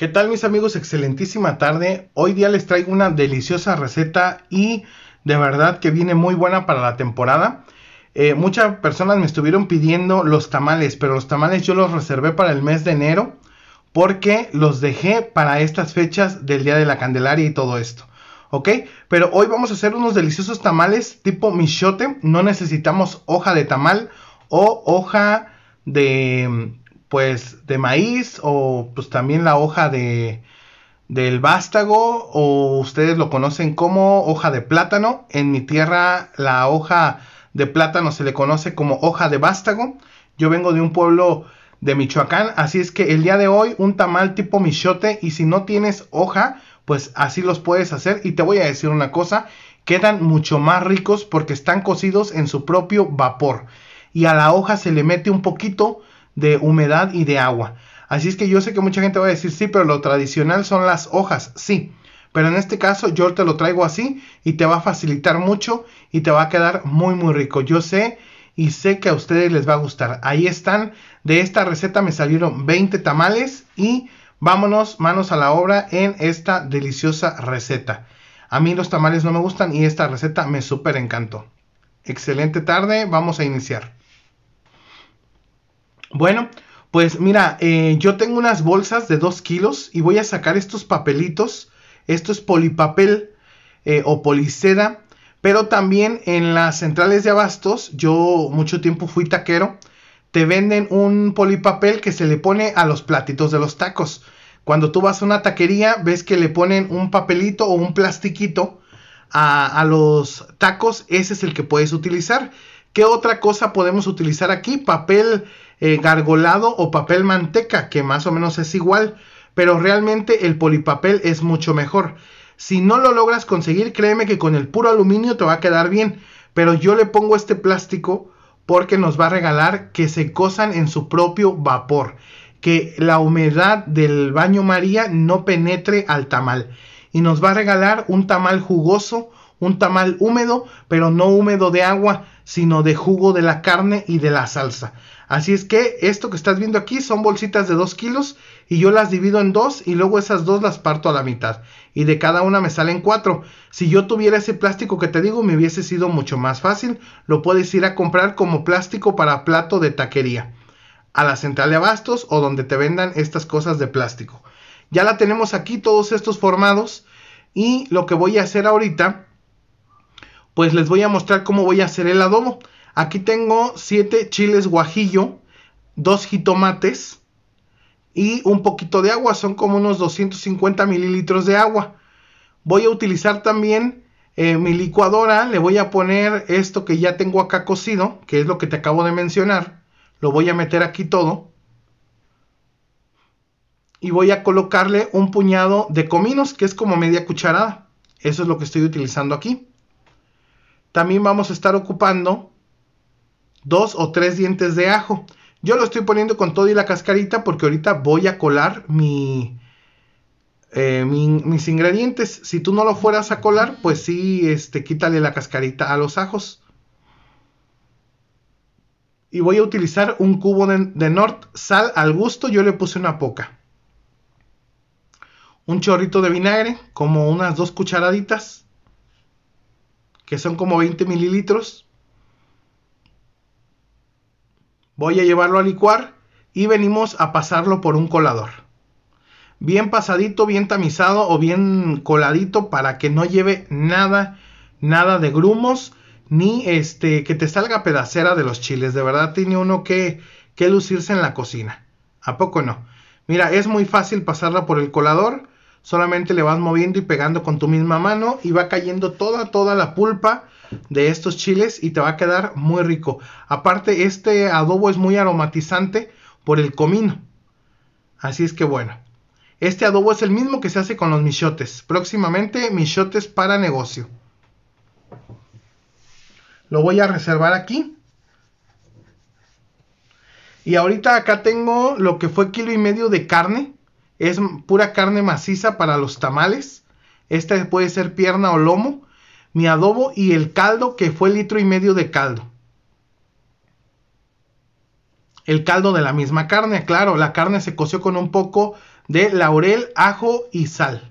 ¿Qué tal mis amigos? Excelentísima tarde. Hoy día les traigo una deliciosa receta y de verdad que viene muy buena para la temporada. Eh, muchas personas me estuvieron pidiendo los tamales, pero los tamales yo los reservé para el mes de enero porque los dejé para estas fechas del Día de la Candelaria y todo esto. ¿ok? Pero hoy vamos a hacer unos deliciosos tamales tipo michote. No necesitamos hoja de tamal o hoja de, pues de maíz o pues también la hoja de del vástago o ustedes lo conocen como hoja de plátano. En mi tierra la hoja de plátano se le conoce como hoja de vástago. Yo vengo de un pueblo de Michoacán, así es que el día de hoy un tamal tipo michote y si no tienes hoja, pues así los puedes hacer y te voy a decir una cosa, quedan mucho más ricos porque están cocidos en su propio vapor y a la hoja se le mete un poquito de humedad y de agua. Así es que yo sé que mucha gente va a decir, sí, pero lo tradicional son las hojas, sí. Pero en este caso yo te lo traigo así y te va a facilitar mucho y te va a quedar muy muy rico. Yo sé y sé que a ustedes les va a gustar. Ahí están. De esta receta me salieron 20 tamales y vámonos manos a la obra en esta deliciosa receta. A mí los tamales no me gustan y esta receta me súper encantó. Excelente tarde, vamos a iniciar. Bueno, pues mira, eh, yo tengo unas bolsas de 2 kilos y voy a sacar estos papelitos. Esto es polipapel eh, o poliseda, Pero también en las centrales de abastos, yo mucho tiempo fui taquero, te venden un polipapel que se le pone a los platitos de los tacos. Cuando tú vas a una taquería, ves que le ponen un papelito o un plastiquito a, a los tacos, ese es el que puedes utilizar. ¿Qué otra cosa podemos utilizar aquí? Papel eh, gargolado o papel manteca, que más o menos es igual, pero realmente el polipapel es mucho mejor. Si no lo logras conseguir, créeme que con el puro aluminio te va a quedar bien, pero yo le pongo este plástico porque nos va a regalar que se cosan en su propio vapor, que la humedad del baño María no penetre al tamal y nos va a regalar un tamal jugoso, un tamal húmedo, pero no húmedo de agua, sino de jugo de la carne y de la salsa. Así es que esto que estás viendo aquí son bolsitas de 2 kilos y yo las divido en dos y luego esas dos las parto a la mitad y de cada una me salen cuatro. Si yo tuviera ese plástico que te digo me hubiese sido mucho más fácil, lo puedes ir a comprar como plástico para plato de taquería a la central de abastos o donde te vendan estas cosas de plástico. Ya la tenemos aquí todos estos formados y lo que voy a hacer ahorita pues les voy a mostrar cómo voy a hacer el adobo. Aquí tengo 7 chiles guajillo, 2 jitomates y un poquito de agua. Son como unos 250 mililitros de agua. Voy a utilizar también eh, mi licuadora. Le voy a poner esto que ya tengo acá cocido, que es lo que te acabo de mencionar. Lo voy a meter aquí todo y voy a colocarle un puñado de cominos, que es como media cucharada. Eso es lo que estoy utilizando aquí también vamos a estar ocupando dos o tres dientes de ajo. Yo lo estoy poniendo con todo y la cascarita porque ahorita voy a colar eh, mis ingredientes. Si tú no lo fueras a colar, pues sí, este, quítale la cascarita a los ajos. Y voy a utilizar un cubo de, de Nord, sal al gusto, yo le puse una poca. Un chorrito de vinagre, como unas dos cucharaditas que son como 20 mililitros. Voy a llevarlo a licuar y venimos a pasarlo por un colador. Bien pasadito, bien tamizado o bien coladito para que no lleve nada, nada de grumos ni este que te salga pedacera de los chiles. De verdad tiene uno que, que lucirse en la cocina. ¿A poco no? Mira, es muy fácil pasarla por el colador solamente le vas moviendo y pegando con tu misma mano y va cayendo toda, toda la pulpa de estos chiles y te va a quedar muy rico. Aparte, este adobo es muy aromatizante por el comino. Así es que bueno. Este adobo es el mismo que se hace con los michotes. Próximamente michotes para negocio. Lo voy a reservar aquí. Y ahorita acá tengo lo que fue kilo y medio de carne. Es pura carne maciza para los tamales. Esta puede ser pierna o lomo. Mi adobo y el caldo, que fue litro y medio de caldo. El caldo de la misma carne, claro. La carne se coció con un poco de laurel, ajo y sal.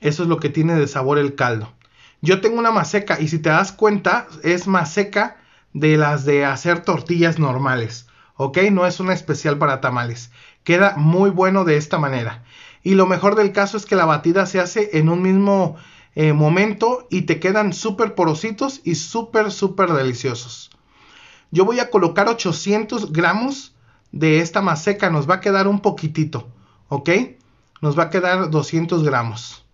Eso es lo que tiene de sabor el caldo. Yo tengo una maseca y si te das cuenta es más seca de las de hacer tortillas normales. ¿ok? No es una especial para tamales. Queda muy bueno de esta manera. Y lo mejor del caso es que la batida se hace en un mismo eh, momento y te quedan súper porositos y súper, súper deliciosos. Yo voy a colocar 800 gramos de esta maseca, nos va a quedar un poquitito, ¿ok? Nos va a quedar 200 gramos.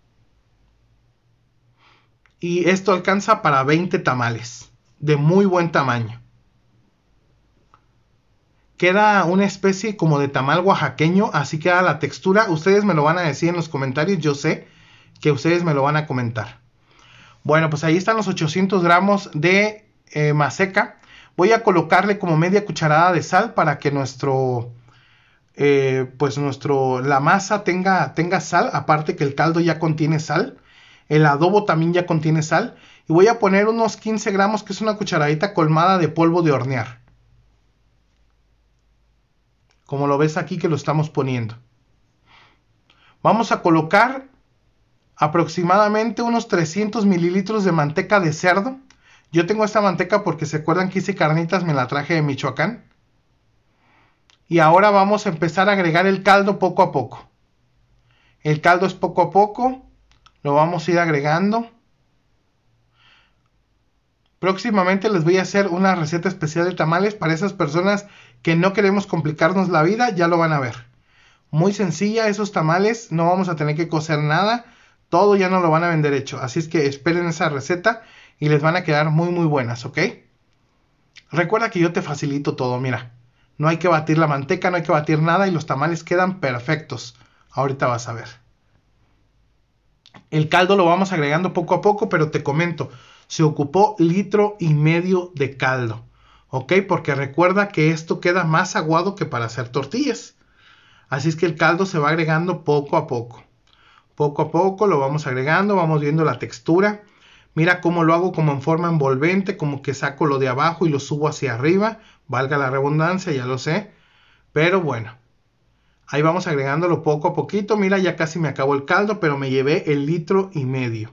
Y esto alcanza para 20 tamales, de muy buen tamaño queda una especie como de tamal oaxaqueño, así queda la textura. Ustedes me lo van a decir en los comentarios, yo sé que ustedes me lo van a comentar. Bueno, pues ahí están los 800 gramos de eh, maseca. Voy a colocarle como media cucharada de sal para que nuestro, eh, pues nuestro, la masa tenga, tenga sal, aparte que el caldo ya contiene sal. El adobo también ya contiene sal. Y voy a poner unos 15 gramos, que es una cucharadita colmada de polvo de hornear como lo ves aquí que lo estamos poniendo. Vamos a colocar aproximadamente unos 300 mililitros de manteca de cerdo. Yo tengo esta manteca porque se acuerdan que hice carnitas, me la traje de Michoacán. Y ahora vamos a empezar a agregar el caldo poco a poco. El caldo es poco a poco, lo vamos a ir agregando. Próximamente les voy a hacer una receta especial de tamales para esas personas que no queremos complicarnos la vida, ya lo van a ver. Muy sencilla esos tamales, no vamos a tener que cocer nada, todo ya no lo van a vender hecho, así es que esperen esa receta y les van a quedar muy muy buenas, ¿ok? Recuerda que yo te facilito todo, mira, no hay que batir la manteca, no hay que batir nada y los tamales quedan perfectos, ahorita vas a ver. El caldo lo vamos agregando poco a poco, pero te comento, se ocupó litro y medio de caldo. ¿Ok? Porque recuerda que esto queda más aguado que para hacer tortillas. Así es que el caldo se va agregando poco a poco. Poco a poco lo vamos agregando, vamos viendo la textura. Mira cómo lo hago como en forma envolvente, como que saco lo de abajo y lo subo hacia arriba. Valga la redundancia, ya lo sé. Pero bueno, ahí vamos agregándolo poco a poquito. Mira, ya casi me acabó el caldo, pero me llevé el litro y medio.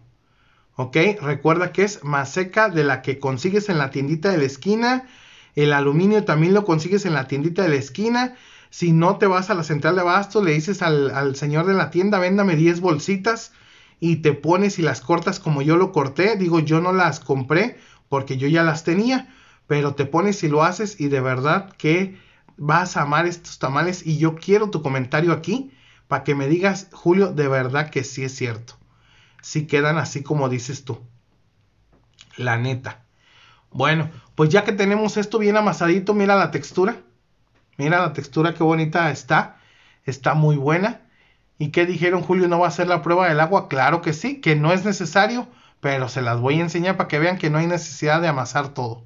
¿ok? Recuerda que es más seca de la que consigues en la tiendita de la esquina. El aluminio también lo consigues en la tiendita de la esquina. Si no te vas a la central de abasto, le dices al, señor de la tienda, véndame 10 bolsitas y te pones y las cortas como yo lo corté. Digo, yo no las compré porque yo ya las tenía, pero te pones y lo haces y de verdad que vas a amar estos tamales y yo quiero tu comentario aquí para que me digas, Julio, de verdad que sí es cierto. Si quedan así como dices tú. La neta. Bueno, pues ya que tenemos esto bien amasadito, mira la textura. Mira la textura, que bonita está. Está muy buena. ¿Y qué dijeron, Julio? ¿No va a hacer la prueba del agua? Claro que sí, que no es necesario, pero se las voy a enseñar para que vean que no hay necesidad de amasar todo.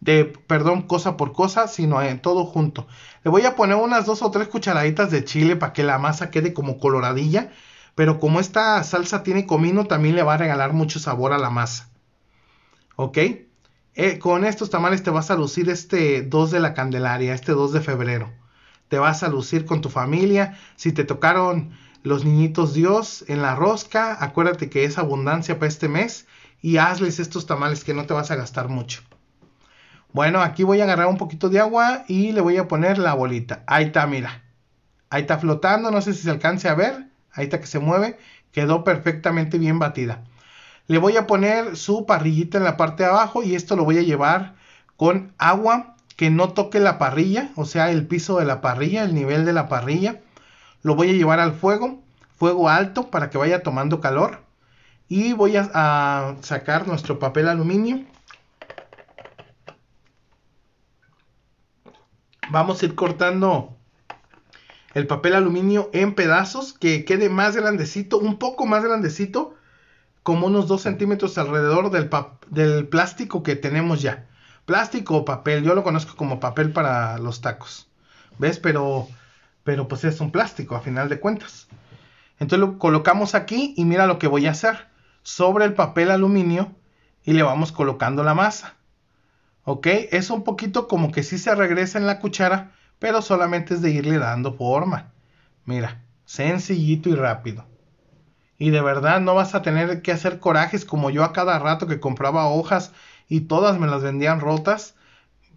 De, perdón, cosa por cosa, sino en todo junto. Le voy a poner unas dos o tres cucharaditas de chile para que la masa quede como coloradilla pero como esta salsa tiene comino, también le va a regalar mucho sabor a la masa. ¿Ok? Eh, con estos tamales te vas a lucir este 2 de la Candelaria, este 2 de febrero. Te vas a lucir con tu familia. Si te tocaron los niñitos Dios en la rosca, acuérdate que es abundancia para este mes y hazles estos tamales que no te vas a gastar mucho. Bueno, aquí voy a agarrar un poquito de agua y le voy a poner la bolita. Ahí está, mira. Ahí está flotando, no sé si se alcance a ver ahí está que se mueve, quedó perfectamente bien batida. Le voy a poner su parrillita en la parte de abajo y esto lo voy a llevar con agua que no toque la parrilla, o sea, el piso de la parrilla, el nivel de la parrilla. Lo voy a llevar al fuego, fuego alto para que vaya tomando calor. Y voy a, sacar nuestro papel aluminio. Vamos a ir cortando el papel aluminio en pedazos, que quede más grandecito, un poco más grandecito, como unos 2 centímetros alrededor del, del plástico que tenemos ya. Plástico o papel, yo lo conozco como papel para los tacos. ¿Ves? Pero, pero pues es un plástico a final de cuentas. Entonces lo colocamos aquí y mira lo que voy a hacer. Sobre el papel aluminio y le vamos colocando la masa. ¿Ok? Es un poquito como que si se regresa en la cuchara, pero solamente es de irle dando forma. Mira, sencillito y rápido. Y de verdad no vas a tener que hacer corajes como yo a cada rato que compraba hojas y todas me las vendían rotas.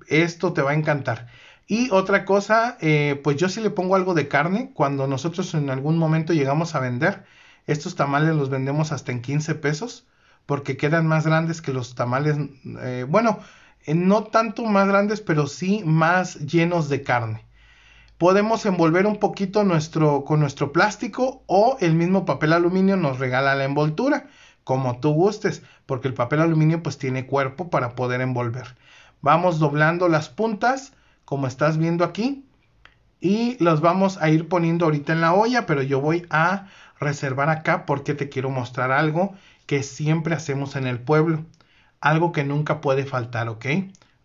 Esto te va a encantar. Y otra cosa, eh, pues yo sí le pongo algo de carne. Cuando nosotros en algún momento llegamos a vender, estos tamales los vendemos hasta en 15 pesos porque quedan más grandes que los tamales. Eh, bueno, eh, no tanto más grandes, pero sí más llenos de carne. Podemos envolver un poquito nuestro, con nuestro plástico o el mismo papel aluminio nos regala la envoltura, como tú gustes, porque el papel aluminio pues tiene cuerpo para poder envolver. Vamos doblando las puntas, como estás viendo aquí, y los vamos a ir poniendo ahorita en la olla, pero yo voy a reservar acá porque te quiero mostrar algo que siempre hacemos en el pueblo algo que nunca puede faltar, ¿ok?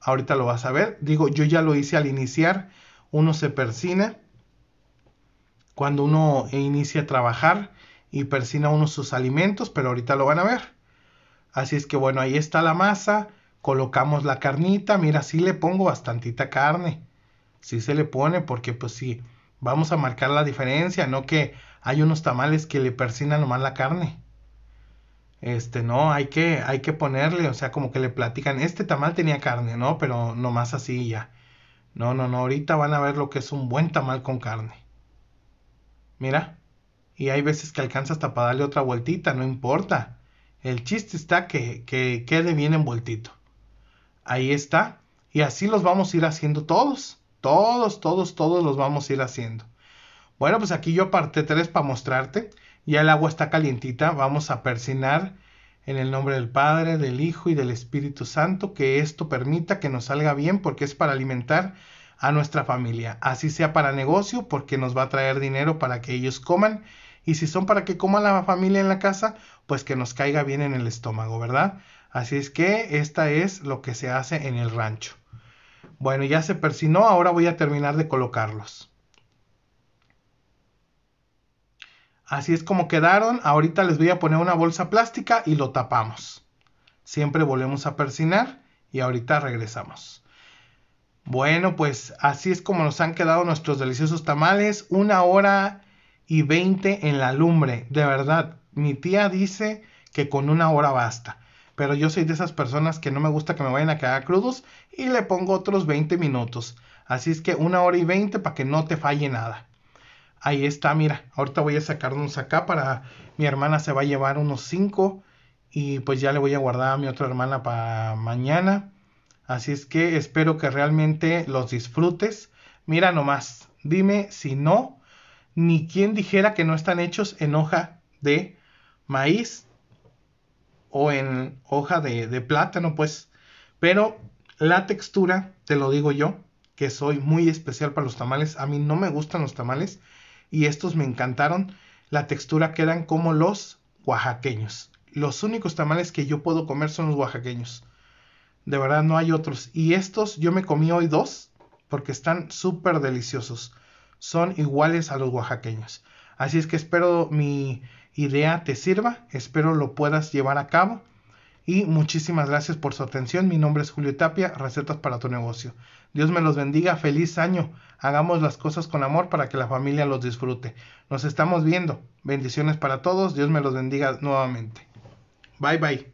Ahorita lo vas a ver. Digo, yo ya lo hice al iniciar. Uno se persina. Cuando uno inicia a trabajar y persina uno sus alimentos, pero ahorita lo van a ver. Así es que bueno, ahí está la masa. Colocamos la carnita. Mira, sí le pongo bastantita carne. Sí se le pone porque pues sí, vamos a marcar la diferencia, no que hay unos tamales que le persinan nomás la carne este, no, hay que, hay que ponerle, o sea, como que le platican, este tamal tenía carne, ¿no? Pero nomás así ya. No, no, no, ahorita van a ver lo que es un buen tamal con carne. Mira, y hay veces que alcanza hasta para darle otra vueltita, no importa. El chiste está que, que quede bien envueltito. Ahí está. Y así los vamos a ir haciendo todos. Todos, todos, todos los vamos a ir haciendo. Bueno, pues aquí yo aparté tres para mostrarte. Ya el agua está calientita, vamos a persinar en el nombre del Padre, del Hijo y del Espíritu Santo, que esto permita que nos salga bien porque es para alimentar a nuestra familia. Así sea para negocio porque nos va a traer dinero para que ellos coman y si son para que coma la familia en la casa, pues que nos caiga bien en el estómago, ¿verdad? Así es que esta es lo que se hace en el rancho. Bueno, ya se persinó, ahora voy a terminar de colocarlos. Así es como quedaron. Ahorita les voy a poner una bolsa plástica y lo tapamos. Siempre volvemos a persinar y ahorita regresamos. Bueno, pues así es como nos han quedado nuestros deliciosos tamales. Una hora y veinte en la lumbre. De verdad, mi tía dice que con una hora basta. Pero yo soy de esas personas que no me gusta que me vayan a quedar crudos y le pongo otros 20 minutos. Así es que una hora y veinte para que no te falle nada. Ahí está, mira. Ahorita voy a sacarnos acá para... Mi hermana se va a llevar unos 5 y pues ya le voy a guardar a mi otra hermana para mañana. Así es que espero que realmente los disfrutes. Mira nomás, dime si no, ni quien dijera que no están hechos en hoja de maíz o en hoja de, de plátano, pues. Pero la textura, te lo digo yo, que soy muy especial para los tamales. A mí no me gustan los tamales, y estos me encantaron la textura quedan como los oaxaqueños. Los únicos tamales que yo puedo comer son los oaxaqueños. De verdad no hay otros. Y estos yo me comí hoy dos porque están súper deliciosos. Son iguales a los oaxaqueños. Así es que espero mi idea te sirva, espero lo puedas llevar a cabo y muchísimas gracias por su atención. Mi nombre es Julio Tapia, Recetas para tu negocio. Dios me los bendiga, feliz año. Hagamos las cosas con amor para que la familia los disfrute. Nos estamos viendo. Bendiciones para todos. Dios me los bendiga nuevamente. Bye bye.